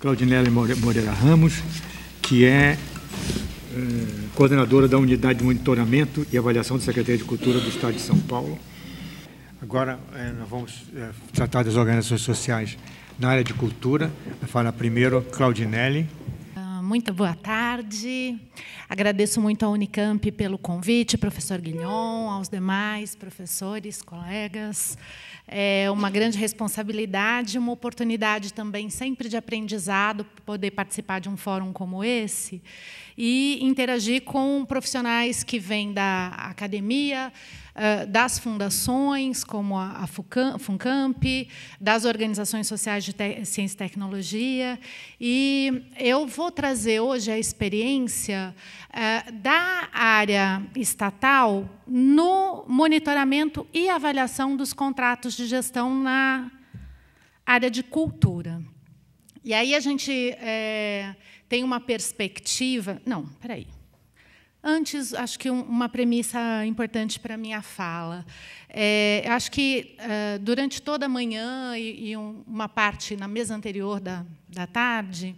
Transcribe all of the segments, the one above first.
Claudinelli Moreira Ramos, que é eh, coordenadora da Unidade de Monitoramento e Avaliação da Secretaria de Cultura do Estado de São Paulo. Agora, eh, nós vamos eh, tratar das organizações sociais na área de cultura. Fala primeiro Claudinelli. Ah, muito boa tarde. Agradeço muito a Unicamp pelo convite, professor Guignon, aos demais professores, colegas é uma grande responsabilidade, uma oportunidade também sempre de aprendizado, poder participar de um fórum como esse e interagir com profissionais que vêm da academia, das fundações, como a FUNCAMP, das organizações sociais de ciência e tecnologia. E eu vou trazer hoje a experiência da área estatal no monitoramento e avaliação dos contratos de gestão na área de cultura. E aí a gente é, tem uma perspectiva. Não, peraí. aí. Antes, acho que uma premissa importante para a minha fala. É, acho que é, durante toda a manhã e, uma parte na mesa anterior da, da tarde,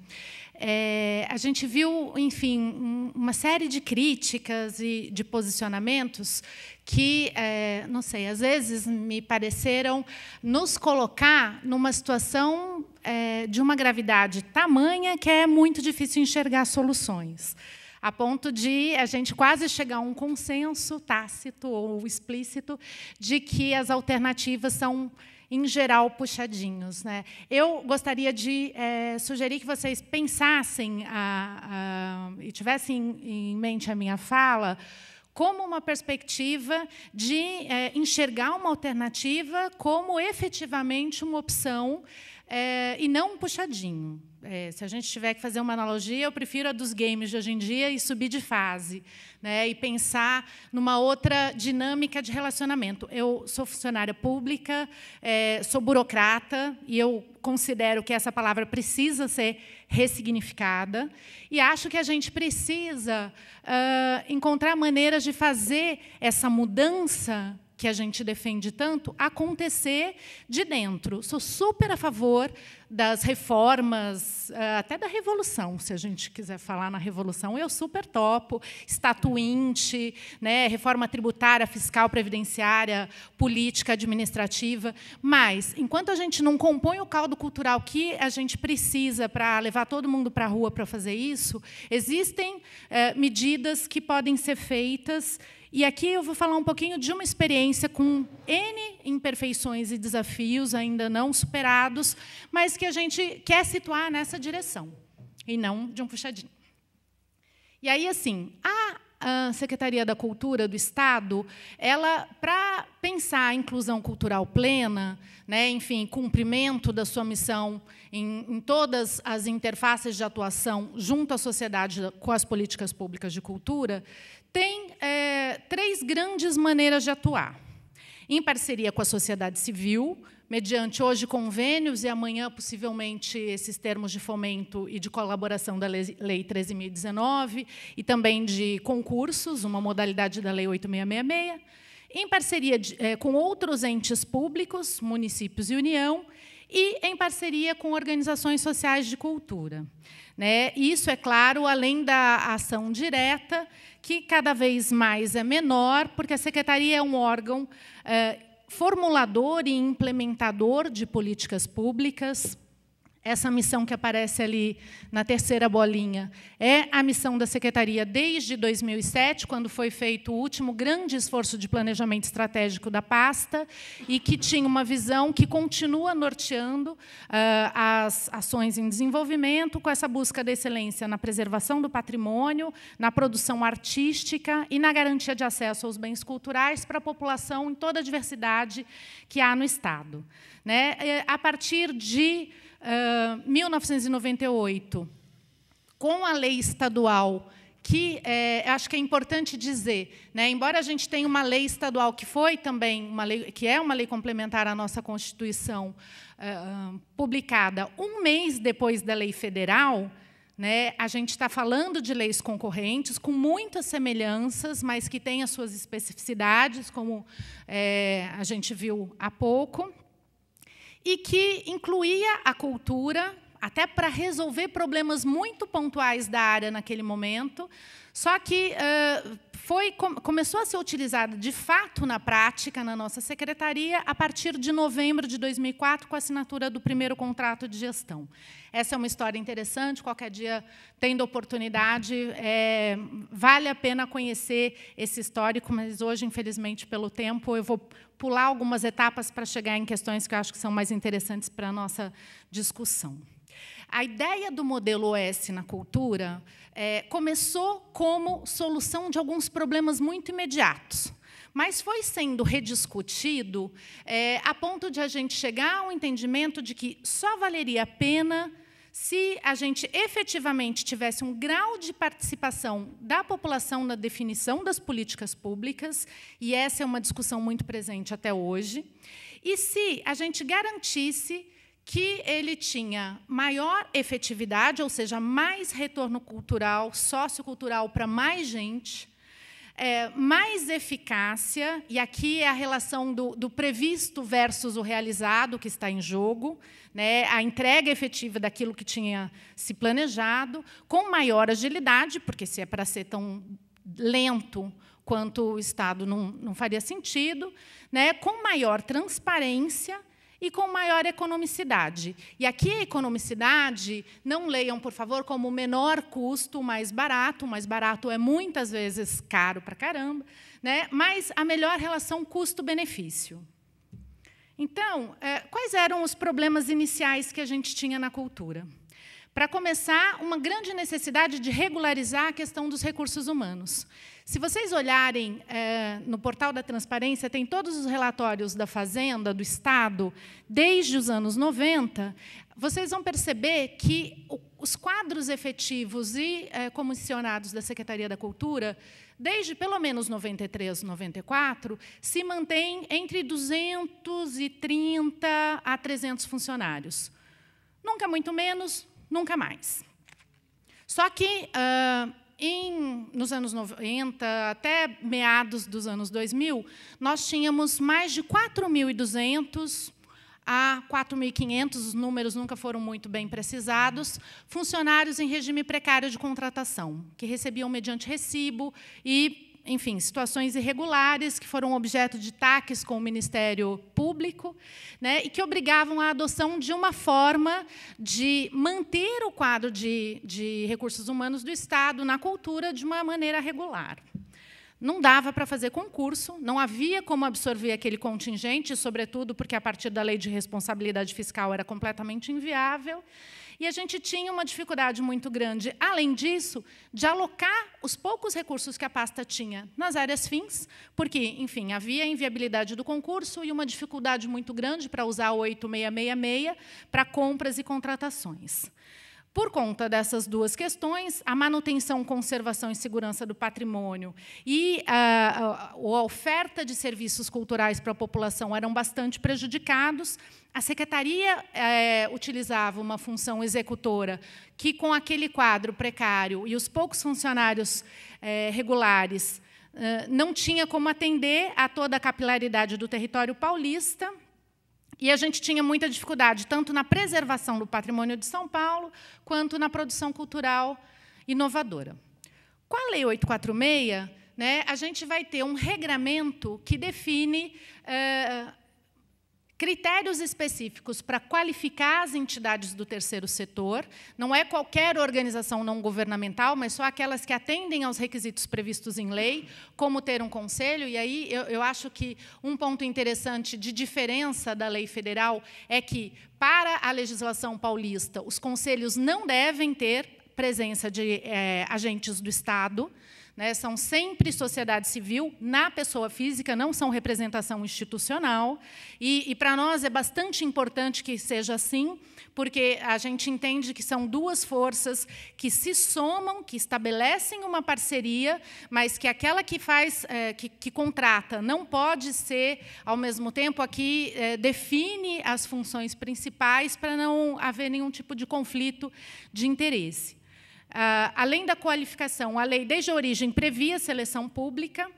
é, a gente viu, enfim, uma série de críticas e de posicionamentos que, é, não sei, às vezes me pareceram nos colocar numa situação é, de uma gravidade tamanha que é muito difícil enxergar soluções a ponto de a gente quase chegar a um consenso tácito ou explícito de que as alternativas são em geral, puxadinhos. Né? Eu gostaria de é, sugerir que vocês pensassem a, a, e tivessem em mente a minha fala como uma perspectiva de é, enxergar uma alternativa como efetivamente uma opção é, e não um puxadinho. É, se a gente tiver que fazer uma analogia, eu prefiro a dos games de hoje em dia e subir de fase, né, e pensar numa outra dinâmica de relacionamento. Eu sou funcionária pública, é, sou burocrata, e eu considero que essa palavra precisa ser ressignificada, e acho que a gente precisa uh, encontrar maneiras de fazer essa mudança que a gente defende tanto acontecer de dentro. Sou super a favor das reformas, eh, até da revolução, se a gente quiser falar na revolução, eu super topo, estatuinte, né, reforma tributária, fiscal, previdenciária, política, administrativa, mas enquanto a gente não compõe o caldo cultural que a gente precisa para levar todo mundo para a rua para fazer isso, existem é, medidas que podem ser feitas e aqui eu vou falar um pouquinho de uma experiência com N imperfeições e desafios ainda não superados, mas que que a gente quer situar nessa direção, e não de um puxadinho. E aí, assim, a, Secretaria da Cultura do Estado, ela, para pensar a inclusão cultural plena, né, enfim, cumprimento da sua missão em, em todas as interfaces de atuação junto à sociedade com as políticas públicas de cultura, tem é, três grandes maneiras de atuar. Em parceria com a sociedade civil, mediante hoje convênios e amanhã, possivelmente, esses termos de fomento e de colaboração da Lei 13.019 e também de concursos, uma modalidade da Lei 8.666, em parceria de, é, com outros entes públicos, municípios e União, e em parceria com organizações sociais de cultura. Né? Isso, é claro, além da ação direta, que cada vez mais é menor, porque a secretaria é um órgão eh, formulador e implementador de políticas públicas, essa missão que aparece ali na terceira bolinha é a missão da secretaria desde 2007, quando foi feito o último grande esforço de planejamento estratégico da pasta e que tinha uma visão que continua norteando uh, as ações em desenvolvimento com essa busca da excelência na preservação do patrimônio, na produção artística e na garantia de acesso aos bens culturais para a população em toda a diversidade que há no estado, né? A partir de 1998, ah, com a lei estadual que é, acho que é importante dizer, né? embora a gente tenha uma lei estadual que foi também uma lei, que é uma lei complementar à nossa Constituição ah, ah, publicada um mês depois da lei federal, né? a gente está falando de leis concorrentes com muitas semelhanças, mas que têm as suas especificidades, como é, a gente viu há pouco e que incluía a cultura, até para resolver problemas muito pontuais da área naquele momento, só que uh, foi, com, começou a ser utilizada de fato na prática, na nossa secretaria, a partir de novembro de 2004, com a assinatura do primeiro contrato de gestão. Essa é uma história interessante, qualquer dia, tendo oportunidade, é, vale a pena conhecer esse histórico, mas hoje, infelizmente, pelo tempo, eu vou pular algumas etapas para chegar em questões que eu acho que são mais interessantes para a nossa discussão. A ideia do modelo OS na cultura é, começou como solução de alguns problemas muito imediatos mas foi sendo rediscutido é, a ponto de a gente chegar ao entendimento de que só valeria a pena se a gente efetivamente tivesse um grau de participação da população na definição das políticas públicas, e essa é uma discussão muito presente até hoje, e se a gente garantisse que ele tinha maior efetividade, ou seja, mais retorno cultural, sociocultural para mais gente, é, mais eficácia, e aqui é a relação do, do, previsto versus o realizado que está em jogo, né, a entrega efetiva daquilo que tinha se planejado, com maior agilidade, porque se é para ser tão lento quanto o Estado não, não faria sentido, né, com maior transparência e com maior economicidade. E aqui a economicidade, não leiam, por favor, como menor custo, mais barato. O mais barato é muitas vezes caro para caramba, né? mas a melhor relação custo-benefício. Então, eh, quais eram os problemas iniciais que a gente tinha na cultura? Para começar, uma grande necessidade de regularizar a questão dos recursos humanos. Se vocês olharem é, no portal da transparência, tem todos os relatórios da Fazenda, do Estado, desde os anos 90, vocês vão perceber que os quadros efetivos e é, comissionados da Secretaria da Cultura, desde pelo menos 93, 94, se mantém entre 230 a 300 funcionários. Nunca muito menos, nunca mais. Só que uh, em, nos anos 90, até meados dos anos 2000, nós tínhamos mais de 4.200 a 4.500, os números nunca foram muito bem precisados, funcionários em regime precário de contratação, que recebiam mediante recibo e enfim, situações irregulares que foram objeto de taques com o Ministério Público, né, e que obrigavam à adoção de uma forma de manter o quadro de, de recursos humanos do Estado na cultura de uma maneira regular. Não dava para fazer concurso, não havia como absorver aquele contingente, sobretudo porque a partir da lei de responsabilidade fiscal era completamente inviável. E a gente tinha uma dificuldade muito grande, além disso, de alocar os poucos recursos que a pasta tinha nas áreas fins, porque, enfim, havia a inviabilidade do concurso e uma dificuldade muito grande para usar o 8666 para compras e contratações. Por conta dessas duas questões, a manutenção, conservação e segurança do patrimônio e a, ah, a, ah, a oferta de serviços culturais para a população eram bastante prejudicados. A secretaria é, utilizava uma função executora que, com aquele quadro precário e os poucos funcionários é, regulares, ah, não tinha como atender a toda a capilaridade do território paulista e a gente tinha muita dificuldade, tanto na preservação do patrimônio de São Paulo, quanto na produção cultural inovadora. Com a Lei 846, né, a gente vai ter um regramento que define eh, critérios específicos para qualificar as entidades do terceiro setor. Não é qualquer organização não governamental, mas só aquelas que atendem aos requisitos previstos em lei, como ter um conselho. E aí eu, eu acho que um ponto interessante de diferença da lei federal é que, para a legislação paulista, os conselhos não devem ter presença de é, agentes do Estado. Né? São sempre sociedade civil na pessoa física, não são representação institucional. E, e para nós é bastante importante que seja assim, porque a gente entende que são duas forças que se somam, que estabelecem uma parceria, mas que aquela que faz, é, que, que, contrata, não pode ser, ao mesmo tempo, a que é, define as funções principais para não haver nenhum tipo de conflito de interesse. Ah, além da qualificação, a lei desde a origem previa seleção pública,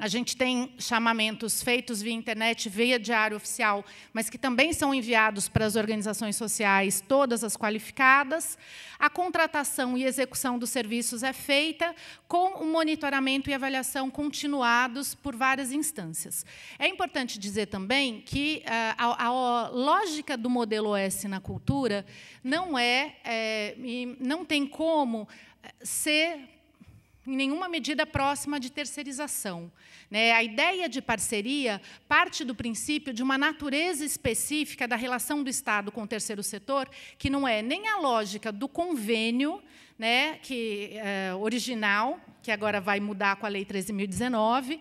a gente tem chamamentos feitos via internet, via diário oficial, mas que também são enviados para as organizações sociais, todas as qualificadas. A contratação e execução dos serviços é feita com o monitoramento e avaliação continuados por várias instâncias. É importante dizer também que eh, a, a lógica do modelo S na cultura não é, é não tem como eh, ser em nenhuma medida próxima de terceirização. Né? A ideia de parceria parte do princípio de uma natureza específica da relação do Estado com o terceiro setor, que não é nem a lógica do convênio, né, que é, original, que agora vai mudar com a Lei 13.019,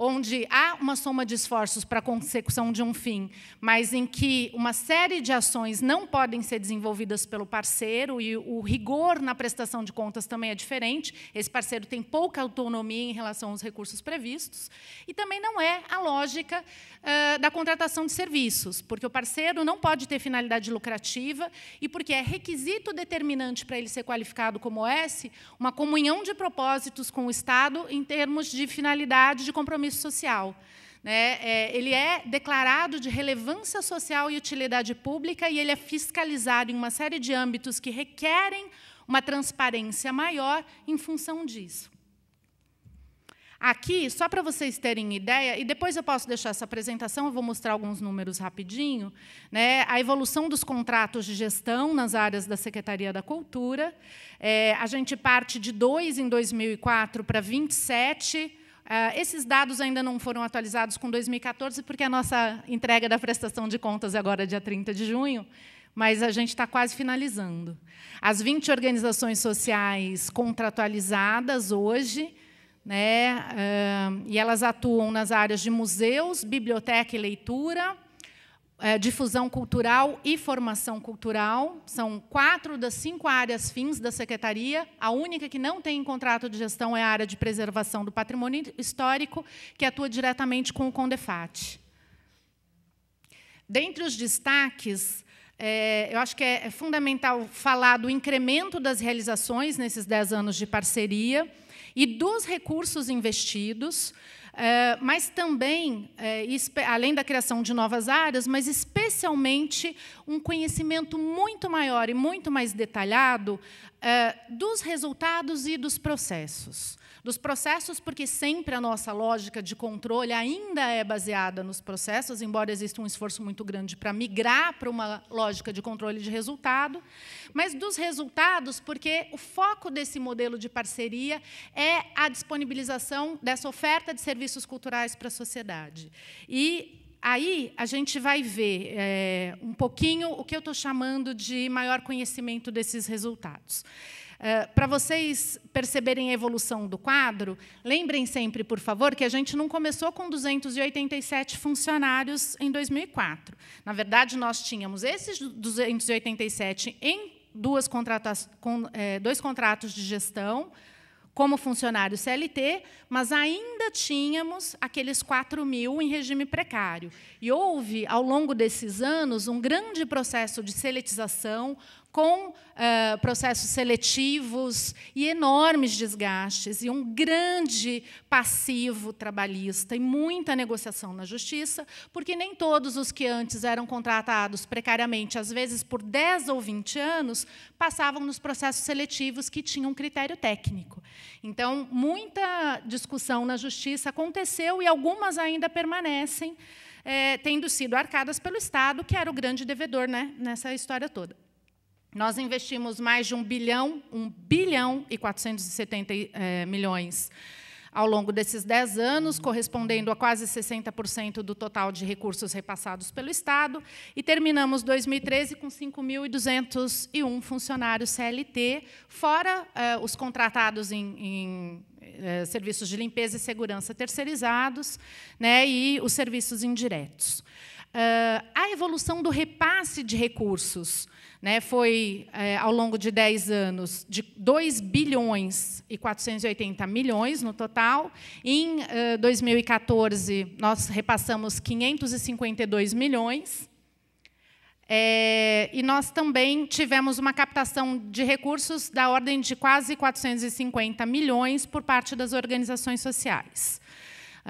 onde há uma soma de esforços para a consecução de um fim, mas em que uma série de ações não podem ser desenvolvidas pelo parceiro e o rigor na prestação de contas também é diferente. Esse parceiro tem pouca autonomia em relação aos recursos previstos e também não é a lógica uh, da contratação de serviços, porque o parceiro não pode ter finalidade lucrativa e porque é requisito determinante para ele ser qualificado Estado como esse, uma comunhão de propósitos com o Estado em termos de finalidade de compromisso social. né? é, ele é declarado de relevância social e utilidade pública e ele é fiscalizado em uma série de âmbitos que requerem uma transparência maior em função disso. Aqui, só para vocês terem ideia, e depois eu posso deixar essa apresentação, eu vou mostrar alguns números rapidinho, né? a evolução dos contratos de gestão nas áreas da Secretaria da Cultura. É, a gente parte de 2 em 2004 para 27 Uh, esses dados ainda não foram atualizados com 2014, porque a nossa entrega da prestação de contas é agora dia 30 de junho, mas a gente está quase finalizando. As 20 organizações sociais contratualizadas hoje, né? e elas atuam nas áreas de museus, biblioteca e leitura, eh, difusão cultural e formação cultural. São quatro das cinco áreas fins da secretaria. A única que não tem contrato de gestão é a área de preservação do patrimônio histórico, que atua diretamente com o Condefat. Dentre os destaques, é, eu acho que é, é fundamental falar do incremento das realizações nesses dez anos de parceria e dos recursos investidos, eh, mas também, eh, além da criação de novas áreas, mas especialmente especialmente um conhecimento muito maior e muito mais detalhado eh, dos resultados e dos processos. Dos processos, porque sempre a nossa lógica de controle ainda é baseada nos processos, embora exista um esforço muito grande para migrar para uma lógica de controle de resultado, mas dos resultados, porque o foco desse modelo de parceria é a disponibilização dessa oferta de serviços culturais para a sociedade. E aí a gente vai ver é, um pouquinho o que eu estou chamando de maior conhecimento desses resultados. É, para vocês perceberem a evolução do quadro, lembrem sempre, por favor, que a gente não começou com 287 funcionários em 2004. Na verdade, nós tínhamos esses 287 em duas contratas, com, é, dois contratos de gestão, como funcionário CLT, mas ainda tínhamos aqueles 4 mil em regime precário. E houve, ao longo desses anos, um grande processo de seletização, com uh, processos seletivos e enormes desgastes, e um grande passivo trabalhista e muita negociação na justiça, porque nem todos os que antes eram contratados precariamente, às vezes por 10 ou 20 anos, passavam nos processos seletivos que tinham critério técnico. Então, muita discussão na justiça aconteceu e algumas ainda permanecem. É, tendo sido arcadas pelo Estado, que era o grande devedor né, nessa história toda. Nós investimos mais de 1 bilhão, 1 bilhão e 470 é, eh, milhões ao longo desses 10 anos, correspondendo a quase 60% do total de recursos repassados pelo Estado, e terminamos 2013 com 5.201 funcionários CLT, fora eh, os contratados em, em eh, serviços de limpeza e segurança terceirizados, né, e os serviços indiretos. Uh, a evolução do repasse de recursos né, foi, eh, ao longo de 10 anos, de 2 bilhões e 480 milhões no total. Em uh, ah, 2014, nós repassamos 552 milhões. É, e nós também tivemos uma captação de recursos da ordem de quase 450 milhões por parte das organizações sociais.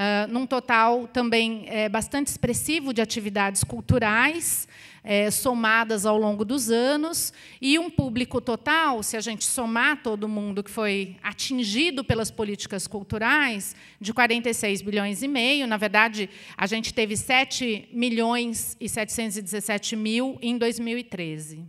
Ah, num total também é, bastante expressivo de atividades culturais, é, somadas ao longo dos anos, e um público total, se a gente somar todo mundo que foi atingido pelas políticas culturais, de 46 bilhões e meio. Na verdade, a gente teve 7 milhões e 717 mil em 2013.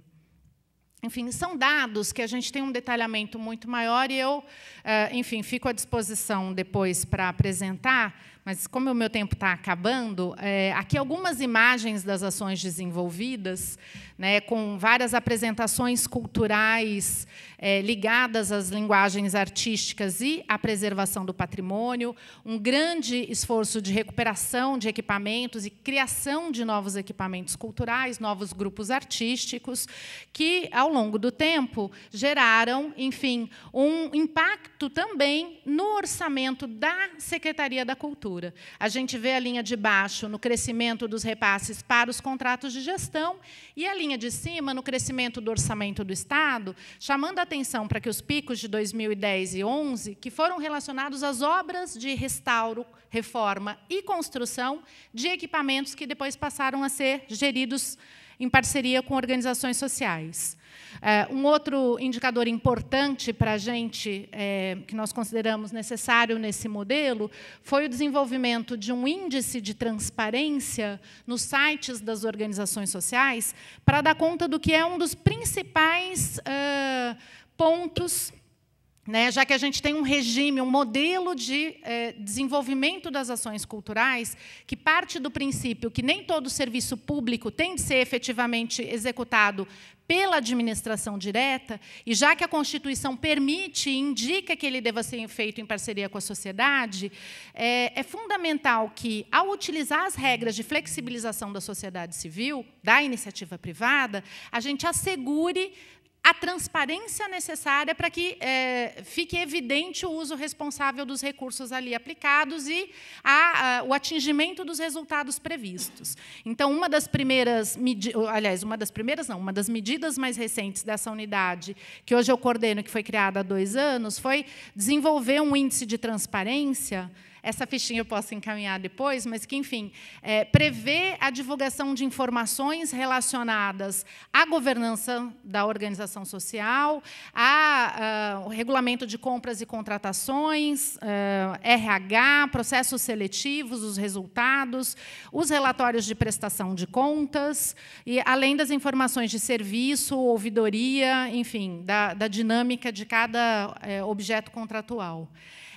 Enfim, são dados que a gente tem um detalhamento muito maior e eu, eh, enfim, fico à disposição depois para apresentar, mas como o meu tempo está acabando, eh, aqui algumas imagens das ações desenvolvidas né, com várias apresentações culturais é, ligadas às linguagens artísticas e à preservação do patrimônio, um grande esforço de recuperação de equipamentos e criação de novos equipamentos culturais, novos grupos artísticos, que, ao longo do tempo, geraram, enfim, um impacto também no orçamento da Secretaria da Cultura. A gente vê a linha de baixo no crescimento dos repasses para os contratos de gestão e a linha linha de cima no crescimento do orçamento do Estado, chamando a atenção para que os picos de 2010 e 11, que foram relacionados às obras de restauro, reforma e construção de equipamentos que depois passaram a ser geridos em parceria com organizações sociais. Ah, um outro indicador importante para a gente, é, que nós consideramos necessário nesse modelo, foi o desenvolvimento de um índice de transparência nos sites das organizações sociais, para dar conta do que é um dos principais ah, pontos né, já que a gente tem um regime, um modelo de eh, desenvolvimento das ações culturais que parte do princípio que nem todo serviço público tem de ser efetivamente executado pela administração direta, e já que a Constituição permite e indica que ele deva ser feito em parceria com a sociedade, eh, é fundamental que, ao utilizar as regras de flexibilização da sociedade civil, da iniciativa privada, a gente assegure a transparência necessária para que é, fique evidente o uso responsável dos recursos ali aplicados e a, a, o atingimento dos resultados previstos. Então, uma das primeiras, aliás, uma das primeiras não, uma das medidas mais recentes dessa unidade que hoje eu coordeno, que foi criada há dois anos, foi desenvolver um índice de transparência essa fichinha eu posso encaminhar depois, mas que, enfim, é, prevê a divulgação de informações relacionadas à governança da organização social, ao ah, regulamento de compras e contratações, RH, ah, processos seletivos, os resultados, os relatórios de prestação de contas, e além das informações de serviço, ouvidoria, enfim, da, da dinâmica de cada é, objeto contratual.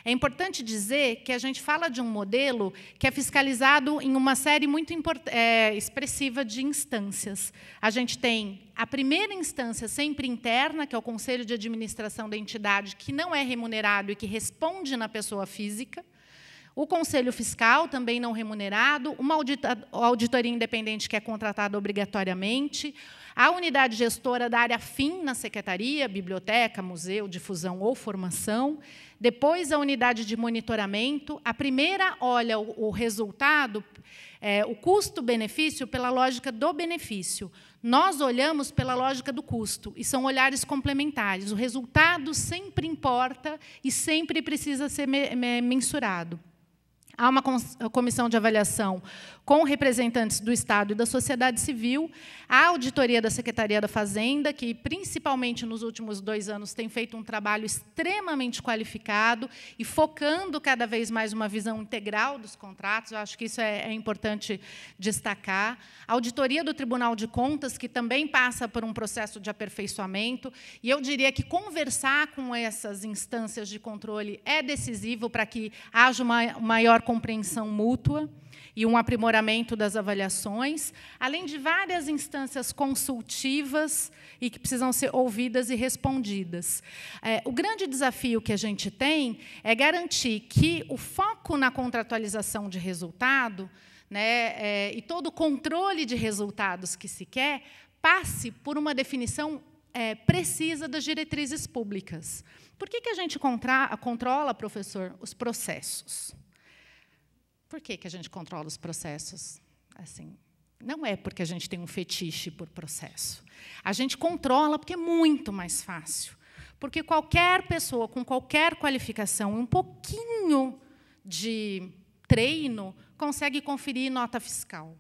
É importante dizer que a gente fala de um modelo que é fiscalizado em uma série muito é, expressiva de instâncias. A gente tem a primeira instância sempre interna, que é o conselho de administração da entidade, que não é remunerado e que responde na pessoa física. O conselho fiscal, também não remunerado, uma auditoria independente que é contratada obrigatoriamente, a unidade gestora da área fim na secretaria, biblioteca, museu, difusão ou formação, depois a unidade de monitoramento. A primeira olha o, o resultado, é, o custo-benefício, pela lógica do benefício. Nós olhamos pela lógica do custo, e são olhares complementares. O resultado sempre importa e sempre precisa ser me, me, mensurado. Há uma eh, comissão de avaliação com representantes do Estado e da sociedade civil, a auditoria da Secretaria da Fazenda, que principalmente nos últimos dois anos tem feito um trabalho extremamente qualificado e focando cada vez mais uma visão integral dos contratos. Eu acho que isso é, é importante destacar. A auditoria do Tribunal de Contas, que também passa por um processo de aperfeiçoamento. E eu diria que conversar com essas instâncias de controle é decisivo para que haja uma maior compreensão mútua e um aprimoramento das avaliações, além de várias instâncias consultivas e que precisam ser ouvidas e respondidas. É, o grande desafio que a gente tem é garantir que o foco na contratualização de resultado né, é, e todo o controle de resultados que se quer passe por uma definição é, precisa das diretrizes públicas. Por que, que a gente controla, professor, os processos? Por que, que a gente controla os processos? Assim, não é porque a gente tem um fetiche por processo. A gente controla porque é muito mais fácil. Porque qualquer pessoa com qualquer qualificação e um pouquinho de treino consegue conferir nota fiscal.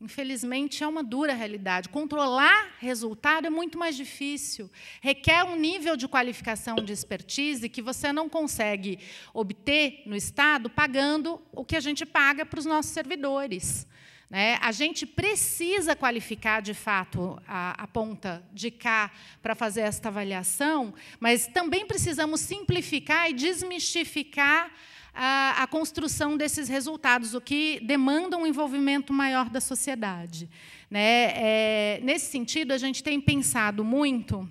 Infelizmente, é uma dura realidade. Controlar resultado é muito mais difícil. Requer um nível de qualificação de expertise que você não consegue obter no Estado pagando o que a gente paga para os nossos servidores. Né? A gente precisa qualificar, de fato, a, a ponta de cá para fazer esta avaliação, mas também precisamos simplificar e desmistificar a, a construção desses resultados, o que demanda um envolvimento maior da sociedade. Né? É, nesse sentido, a gente tem pensado muito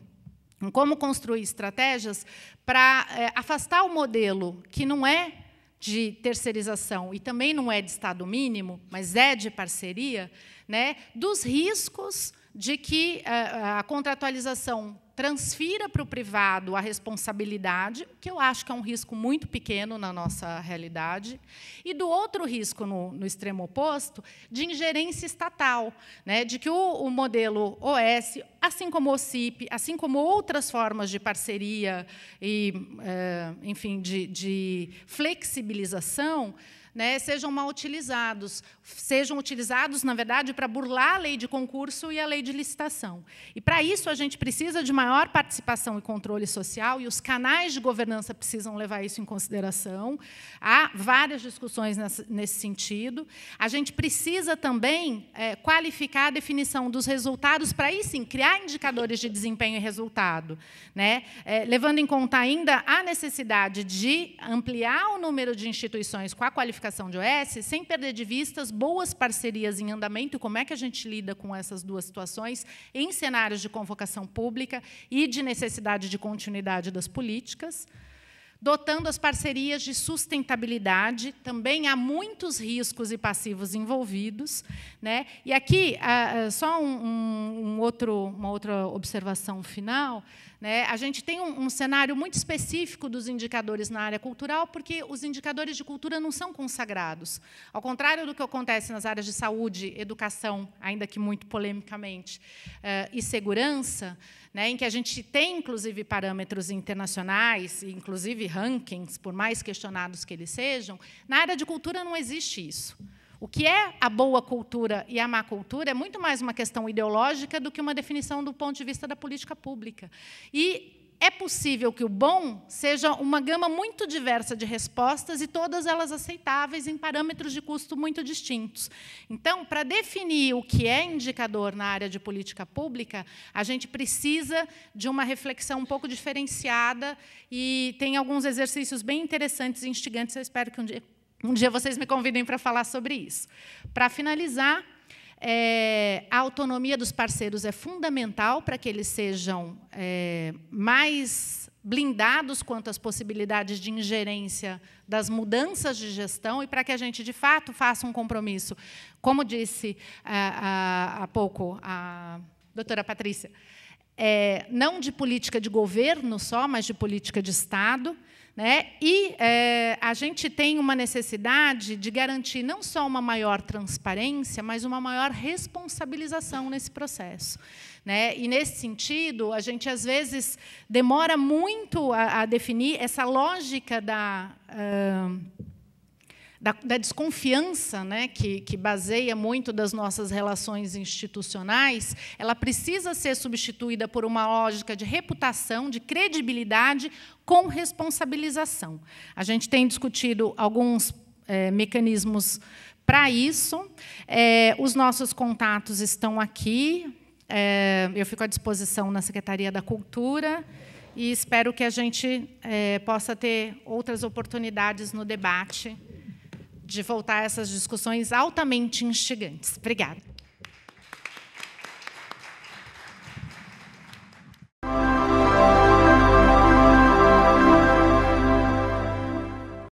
em como construir estratégias para é, afastar o modelo que não é de terceirização e também não é de Estado mínimo, mas é de parceria, né, dos riscos de que a, é, a contratualização transfira para o privado a responsabilidade, que eu acho que é um risco muito pequeno na nossa realidade, e do outro risco, no, no extremo oposto, de ingerência estatal, né, de que o, o modelo OS, assim como o CIP, assim como outras formas de parceria e, é, enfim, de, de flexibilização, né, sejam mal utilizados, sejam utilizados, na verdade, para burlar a lei de concurso e a lei de licitação. E, para isso, a gente precisa de maior participação e controle social, e os canais de governança precisam levar isso em consideração. Há várias discussões nesse sentido. A gente precisa também é, qualificar a definição dos resultados para, aí sim, criar indicadores de desempenho e resultado, né, é, levando em conta ainda a necessidade de ampliar o número de instituições com a qualificação de OS, sem perder de as boas parcerias em andamento, como é que a gente lida com essas duas situações em cenários de convocação pública e de necessidade de continuidade das políticas dotando as parcerias de sustentabilidade. Também há muitos riscos e passivos envolvidos. Né? E aqui, ah, ah, só um, um outro, uma outra observação final. Né? A gente tem um, um cenário muito específico dos indicadores na área cultural, porque os indicadores de cultura não são consagrados. Ao contrário do que acontece nas áreas de saúde, educação, ainda que muito polemicamente, eh, e segurança, né, em que a gente tem, inclusive, parâmetros internacionais, inclusive rankings, por mais questionados que eles sejam, na área de cultura não existe isso. O que é a boa cultura e a má cultura é muito mais uma questão ideológica do que uma definição do ponto de vista da política pública. E é possível que o bom seja uma gama muito diversa de respostas e todas elas aceitáveis em parâmetros de custo muito distintos. Então, para definir o que é indicador na área de política pública, a gente precisa de uma reflexão um pouco diferenciada e tem alguns exercícios bem interessantes e instigantes. Eu espero que um dia um dia vocês me convidem para falar sobre isso. Para finalizar, é, a autonomia dos parceiros é fundamental para que eles sejam é, mais blindados quanto às possibilidades de ingerência das mudanças de gestão e para que a gente, de fato, faça um compromisso. Como disse há é, pouco a doutora Patrícia, é, não de política de governo só, mas de política de Estado. Né? E é, a gente tem uma necessidade de garantir não só uma maior transparência, mas uma maior responsabilização nesse processo. Né? E, nesse sentido, a gente, às vezes, demora muito a, a definir essa lógica da. Uh, da, da desconfiança, né, que, que baseia muito das nossas relações institucionais, ela precisa ser substituída por uma lógica de reputação, de credibilidade com responsabilização. A gente tem discutido alguns é, mecanismos para isso. É, os nossos contatos estão aqui. É, eu fico à disposição na Secretaria da Cultura e espero que a gente é, possa ter outras oportunidades no debate de voltar a essas discussões altamente instigantes. Obrigada.